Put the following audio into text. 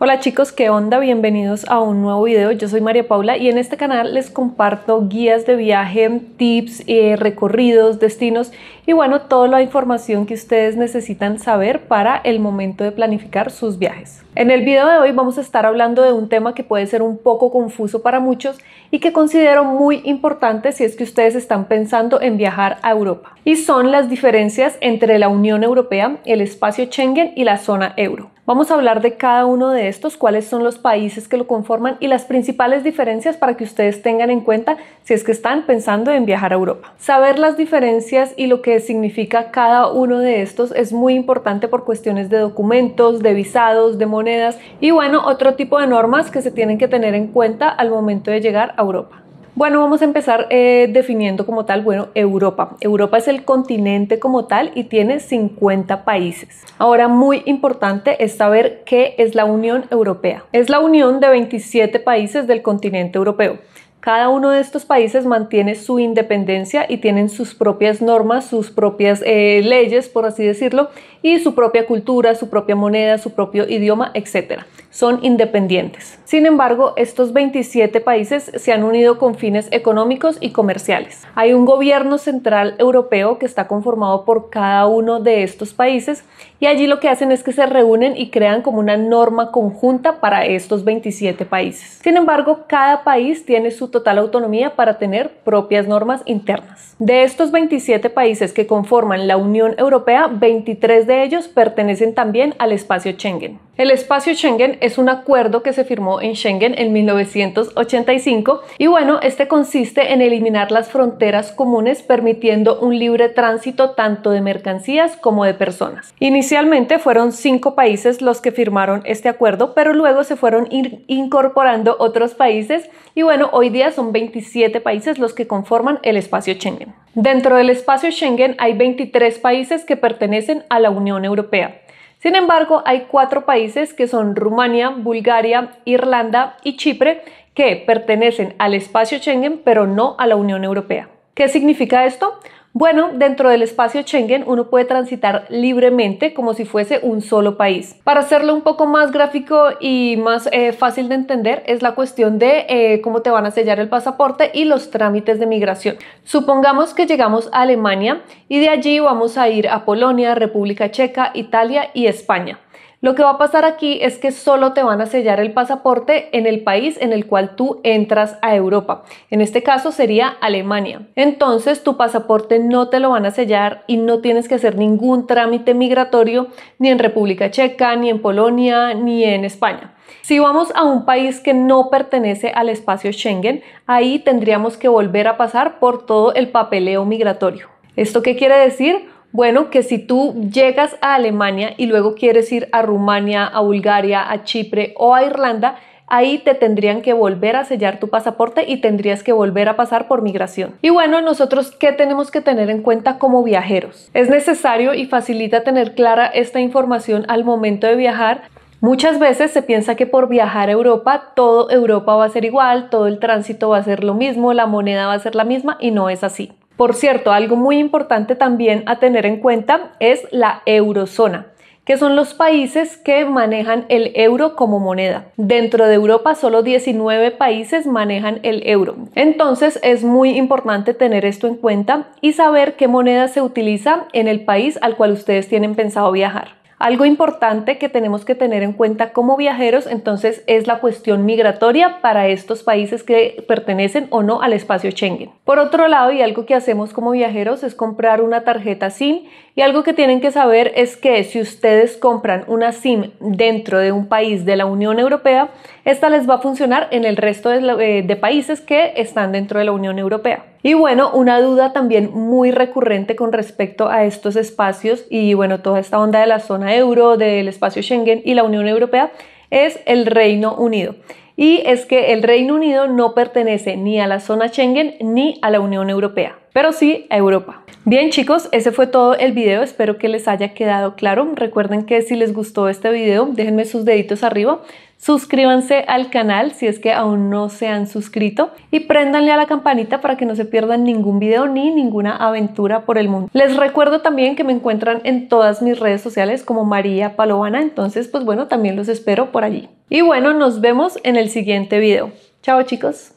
Hola chicos, ¿qué onda? Bienvenidos a un nuevo video. Yo soy María Paula y en este canal les comparto guías de viaje, tips, eh, recorridos, destinos y bueno, toda la información que ustedes necesitan saber para el momento de planificar sus viajes. En el video de hoy vamos a estar hablando de un tema que puede ser un poco confuso para muchos y que considero muy importante si es que ustedes están pensando en viajar a Europa. Y son las diferencias entre la Unión Europea, el espacio Schengen y la zona euro. Vamos a hablar de cada uno de estos, cuáles son los países que lo conforman y las principales diferencias para que ustedes tengan en cuenta si es que están pensando en viajar a Europa. Saber las diferencias y lo que significa cada uno de estos es muy importante por cuestiones de documentos, de visados, de monedas y bueno, otro tipo de normas que se tienen que tener en cuenta al momento de llegar a Europa. Bueno, vamos a empezar eh, definiendo como tal, bueno, Europa. Europa es el continente como tal y tiene 50 países. Ahora, muy importante es saber qué es la Unión Europea. Es la unión de 27 países del continente europeo. Cada uno de estos países mantiene su independencia y tienen sus propias normas, sus propias eh, leyes, por así decirlo, y su propia cultura, su propia moneda, su propio idioma, etc. Son independientes. Sin embargo, estos 27 países se han unido con fines económicos y comerciales. Hay un gobierno central europeo que está conformado por cada uno de estos países y allí lo que hacen es que se reúnen y crean como una norma conjunta para estos 27 países. Sin embargo, cada país tiene su total autonomía para tener propias normas internas. De estos 27 países que conforman la Unión Europea, 23 de ellos pertenecen también al espacio Schengen. El espacio Schengen es un acuerdo que se firmó en Schengen en 1985 y bueno, este consiste en eliminar las fronteras comunes permitiendo un libre tránsito tanto de mercancías como de personas. Inicialmente fueron cinco países los que firmaron este acuerdo, pero luego se fueron incorporando otros países y bueno, hoy día son 27 países los que conforman el espacio Schengen. Dentro del espacio Schengen hay 23 países que pertenecen a la Unión Europea. Sin embargo, hay cuatro países que son Rumania, Bulgaria, Irlanda y Chipre que pertenecen al espacio Schengen pero no a la Unión Europea. ¿Qué significa esto? Bueno, dentro del espacio Schengen uno puede transitar libremente como si fuese un solo país. Para hacerlo un poco más gráfico y más eh, fácil de entender es la cuestión de eh, cómo te van a sellar el pasaporte y los trámites de migración. Supongamos que llegamos a Alemania y de allí vamos a ir a Polonia, República Checa, Italia y España. Lo que va a pasar aquí es que solo te van a sellar el pasaporte en el país en el cual tú entras a Europa. En este caso sería Alemania. Entonces tu pasaporte no te lo van a sellar y no tienes que hacer ningún trámite migratorio ni en República Checa, ni en Polonia, ni en España. Si vamos a un país que no pertenece al espacio Schengen, ahí tendríamos que volver a pasar por todo el papeleo migratorio. ¿Esto qué quiere decir? Bueno, que si tú llegas a Alemania y luego quieres ir a Rumania, a Bulgaria, a Chipre o a Irlanda, ahí te tendrían que volver a sellar tu pasaporte y tendrías que volver a pasar por migración. Y bueno, nosotros, ¿qué tenemos que tener en cuenta como viajeros? Es necesario y facilita tener clara esta información al momento de viajar. Muchas veces se piensa que por viajar a Europa, todo Europa va a ser igual, todo el tránsito va a ser lo mismo, la moneda va a ser la misma y no es así. Por cierto, algo muy importante también a tener en cuenta es la eurozona que son los países que manejan el euro como moneda. Dentro de Europa solo 19 países manejan el euro. Entonces es muy importante tener esto en cuenta y saber qué moneda se utiliza en el país al cual ustedes tienen pensado viajar. Algo importante que tenemos que tener en cuenta como viajeros entonces es la cuestión migratoria para estos países que pertenecen o no al espacio Schengen. Por otro lado, y algo que hacemos como viajeros es comprar una tarjeta SIM y algo que tienen que saber es que si ustedes compran una SIM dentro de un país de la Unión Europea, esta les va a funcionar en el resto eh, de, países que están dentro de la Unión Europea. Y bueno, una duda también muy recurrente con respecto a estos espacios y bueno, toda esta onda de la zona euro, del espacio Schengen y la Unión Europea es el Reino Unido. Y es que el Reino Unido no pertenece ni a la zona Schengen ni a la Unión Europea, pero sí a Europa. Bien chicos, ese fue todo el video, espero que les haya quedado claro. Recuerden que si les gustó este video, déjenme sus deditos arriba, suscríbanse al canal si es que aún no se han suscrito y préndanle a la campanita para que no se pierdan ningún video ni ninguna aventura por el mundo. Les recuerdo también que me encuentran en todas mis redes sociales como María Palovana, entonces pues bueno, también los espero por allí. Y bueno, nos vemos en el siguiente video. Chao chicos.